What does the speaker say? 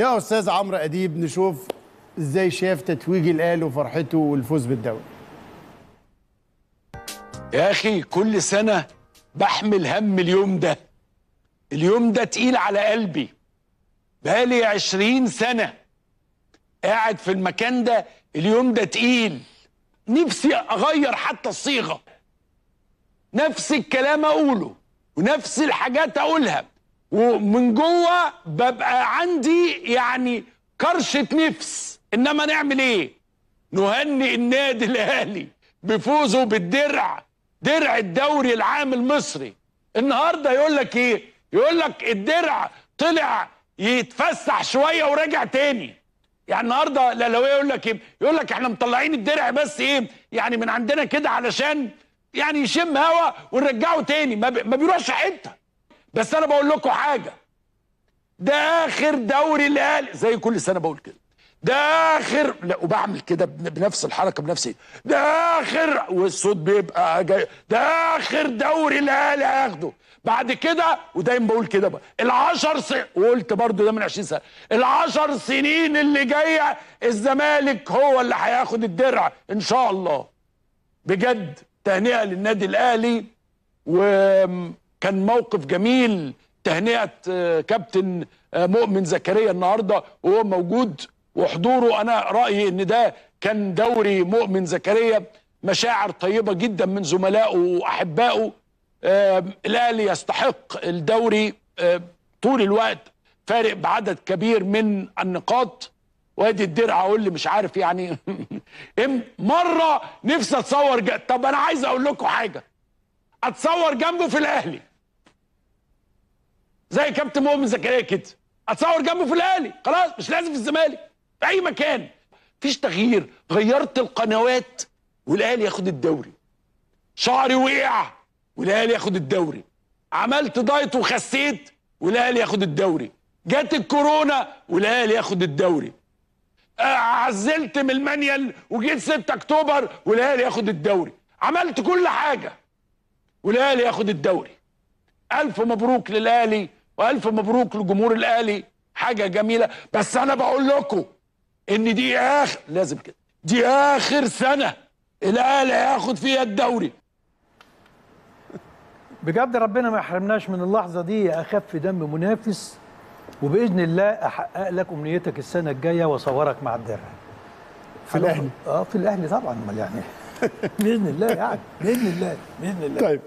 يا استاذ عمرو اديب نشوف ازاي شاف تتويج الاهلي وفرحته والفوز بالدوري يا اخي كل سنه بحمل هم اليوم ده اليوم ده تقيل على قلبي بقالي عشرين سنه قاعد في المكان ده اليوم ده تقيل نفسي اغير حتى الصيغه نفس الكلام اقوله ونفس الحاجات اقولها ومن جوه ببقى عندي يعني كرشه نفس انما نعمل ايه نهنئ النادي الاهلي بفوزه بالدرع درع الدوري العام المصري النهارده يقول لك ايه يقول لك الدرع طلع يتفسح شويه ورجع تاني يعني النهارده الاهلاويه يقول لك ايه يقول لك احنا مطلعين الدرع بس ايه يعني من عندنا كده علشان يعني يشم هوا ونرجعه تاني ما, ما بيروحش حته بس انا بقول لكم حاجه ده اخر دوري الاهلي زي كل سنه بقول كده ده اخر لا وبعمل كده بنفس الحركه بنفس إيه؟ ده اخر والصوت بيبقى جاي ده اخر دوري الاهلي هياخده بعد كده ودايما بقول كده بقى ال10 سنين وقلت برضو ده من 20 سنه ال10 سنين اللي جايه الزمالك هو اللي هياخد الدرع ان شاء الله بجد تهنئه للنادي الاهلي و كان موقف جميل تهنئه آه، كابتن آه، مؤمن زكريا النهارده وهو موجود وحضوره انا رايي ان ده كان دوري مؤمن زكريا مشاعر طيبه جدا من زملائه واحبائه آه، الاهلي يستحق الدوري طول الوقت فارق بعدد كبير من النقاط وادي الدرع اقول لي مش عارف يعني مره نفسي اتصور جنب طب انا عايز اقول لكم حاجه اتصور جنبه في الاهلي زي كابتن مؤمن زكريا كده اتصور جنبه في الاهلي خلاص مش لازم في الزمالك في اي مكان مفيش تغيير غيرت القنوات والاهلي ياخد الدوري شعري وقع والاهلي ياخد الدوري عملت دايت وخسيت والاهلي ياخد الدوري جت الكورونا والاهلي ياخد الدوري عزلت من المانيال وجيت 6 اكتوبر والاهلي ياخد الدوري عملت كل حاجه والاهلي ياخد الدوري الف مبروك للاهلي والف مبروك لجمهور الاهلي حاجه جميله بس انا بقول لكم ان دي اخر لازم كده دي اخر سنه الاهلي هياخد فيها الدوري بجد ربنا ما يحرمناش من اللحظه دي اخف دم منافس وباذن الله احقق لك امنيتك السنه الجايه واصورك مع الدرع في الاهلي اه في الاهلي طبعا امال يعني باذن الله يعني باذن الله باذن الله طيب